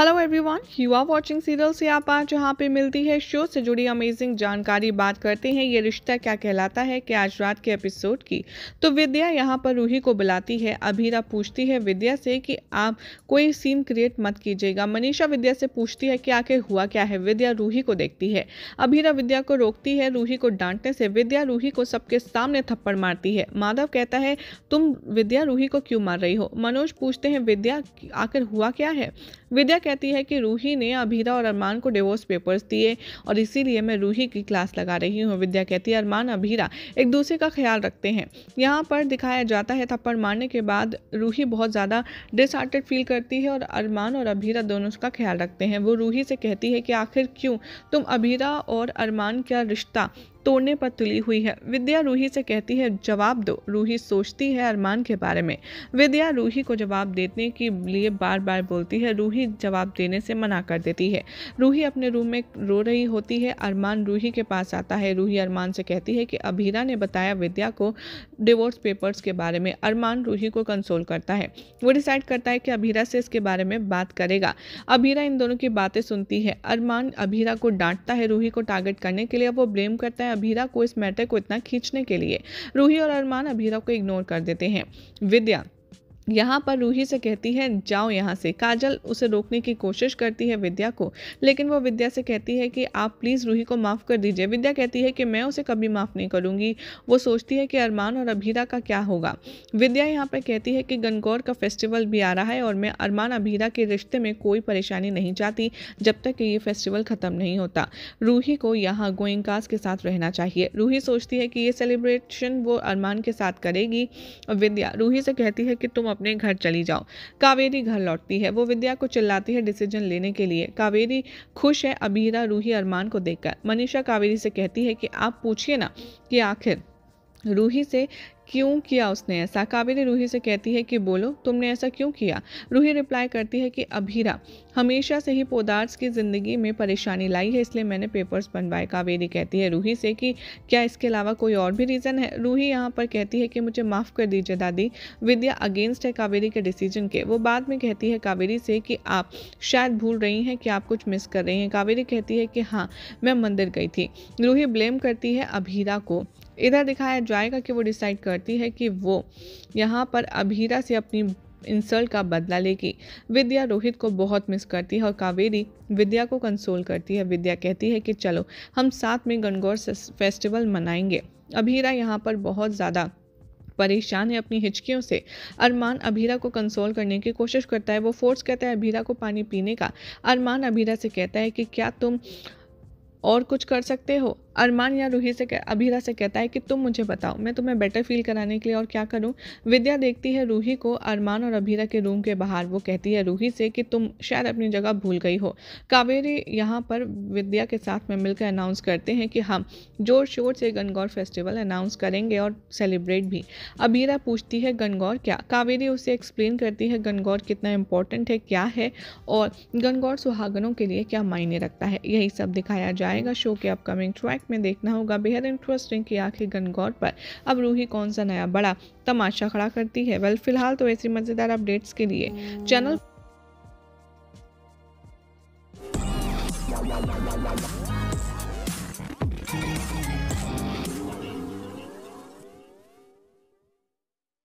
hello everyone you are watching serial से आप आज जहाँ पे मिलती है शो से जुड़ी अमेजिंग जानकारी बात करते हैं ये रिश्ता क्या कहलाता है कि आज रात के एपिसोड की तो विद्या यहाँ पर रूही को बुलाती है अभीरा पूछती है विद्या से कि आप कोई सीन क्रिएट मत कीजिएगा मनीषा विद्या से पूछती है कि आखिर हुआ क्या है विद्या रूही को देखती है अभीरा विद्या को रोकती है रूही को डांटने से विद्या रूही को सबके सामने थप्पड़ मारती है माधव कहता है तुम विद्या रूही को क्यों मार रही हो मनोज पूछते हैं विद्या आखिर हुआ क्या है विद्या कहती है कि रूही ने अभीरा और अरमान को डिवोर्स पेपर्स दिए और इसीलिए मैं रूही की क्लास लगा रही हूँ विद्या कहती है अरमान अभीरा एक दूसरे का ख्याल रखते हैं यहाँ पर दिखाया जाता है थप्पड़ मारने के बाद रूही बहुत ज़्यादा डिसहार्टेड फील करती है और अरमान और अभीरा दोनों उसका ख्याल रखते हैं वो रूही से कहती है कि आखिर क्यों तुम अभीरा और अरमान का रिश्ता तोड़ने पर तुली हुई है विद्या रूही से कहती है जवाब दो रूही सोचती है अरमान के बारे में विद्या रूही को जवाब देने के लिए बार बार बोलती है रूही जवाब देने से मना कर देती है रूही अपने रूम में रो रही होती है अरमान रूही के पास आता है रूही अरमान से कहती है कि अभीरा ने बताया विद्या को डिवोर्स पेपर्स के बारे में अरमान रूही को कंसोल करता है वो डिसाइड करता है कि अभीरा से इसके बारे में बात करेगा अभीरा इन दोनों की बातें सुनती है अरमान अभीरा को डांटता है रूही को टारगेट करने के लिए वो ब्लेम करता है अभीरा को इस मैटर को इतना खींचने के लिए रूही और अरमान अभीरा को इग्नोर कर देते हैं विद्या यहाँ पर रूही से कहती है जाओ यहाँ से काजल उसे रोकने की कोशिश करती है विद्या को लेकिन वो विद्या से कहती है कि आप प्लीज़ रूही को माफ़ कर दीजिए विद्या कहती है कि मैं उसे कभी माफ़ नहीं करूँगी वो सोचती है कि अरमान और अभीरा का क्या होगा विद्या यहाँ पर कहती है कि गनगौर का फेस्टिवल भी आ रहा है और मैं अरमान अभीरा के रिश्ते में कोई परेशानी नहीं चाहती जब तक कि ये फेस्टिवल ख़त्म नहीं होता रूही को यहाँ गोइंकास के साथ रहना चाहिए रूही सोचती है कि ये सेलिब्रेशन वो अरमान के साथ करेगी विद्या रूही से कहती है कि तुम अपने घर चली जाओ कावेरी घर लौटती है वो विद्या को चिल्लाती है डिसीजन लेने के लिए कावेरी खुश है अबीरा रूही अरमान को देखकर मनीषा कावेरी से कहती है कि आप पूछिए ना कि आखिर रूही से क्यों किया उसने ऐसा काबिल रूही से कहती है कि बोलो तुमने ऐसा क्यों किया रूही रिप्लाई करती है कि अभीरा हमेशा से ही पोदार्स की ज़िंदगी में परेशानी लाई है इसलिए मैंने पेपर्स बनवाए कावेरी कहती है रूही से कि क्या इसके अलावा कोई और भी रीज़न है रूही यहाँ पर कहती है कि मुझे माफ़ कर दीजिए दादी विद्या अगेंस्ट है कावेरी के डिसीजन के वो बाद में कहती है कावेरी से कि आप शायद भूल रही हैं कि आप कुछ मिस कर रही हैं कावेरी कहती है कि हाँ मैं मंदिर गई थी रूही ब्लेम करती है अभीरा को इधर दिखाया जाएगा कि वो डिसाइड करती है कि वो यहाँ पर अभीरा से अपनी इंसल्ट का बदला लेगी विद्या रोहित को बहुत मिस करती है और कावेरी विद्या को कंसोल करती है विद्या कहती है कि चलो हम साथ में गणगौर फेस्टिवल मनाएंगे अभीरा यहाँ पर बहुत ज़्यादा परेशान है अपनी हिचकियों से अरमान अभीरा को कंसोल करने की कोशिश करता है वो फोर्स कहता है अभीरा को पानी पीने का अरमान अभीरा से कहता है कि क्या तुम और कुछ कर सकते हो अरमान या रूही से अभीरा से कहता है कि तुम मुझे बताओ मैं तुम्हें बेटर फील कराने के लिए और क्या करूं विद्या देखती है रूही को अरमान और अभीरा के रूम के बाहर वो कहती है रूही से कि तुम शायद अपनी जगह भूल गई हो कावेरी यहाँ पर विद्या के साथ में मिलकर अनाउंस करते हैं कि हम जोर शोर से गनगौर फेस्टिवल अनाउंस करेंगे और सेलिब्रेट भी अबीरा पूछती है गनगौर क्या कावेरी उसे एक्सप्लेन करती है गनगौर कितना इम्पोर्टेंट है क्या है और गनगौर सुहागनों के लिए क्या मायने रखता है यही सब दिखाया जाएगा शो के अपकमिंग ट्रैक फैक्ट में देखना होगा बेहद इंटरेस्टिंग की आखिर गनगौर पर अब रूही कौन सा नया बड़ा तमाशा खड़ा करती है वेल फिलहाल तो ऐसी मज़ेदार अपडेट्स के लिए चैनल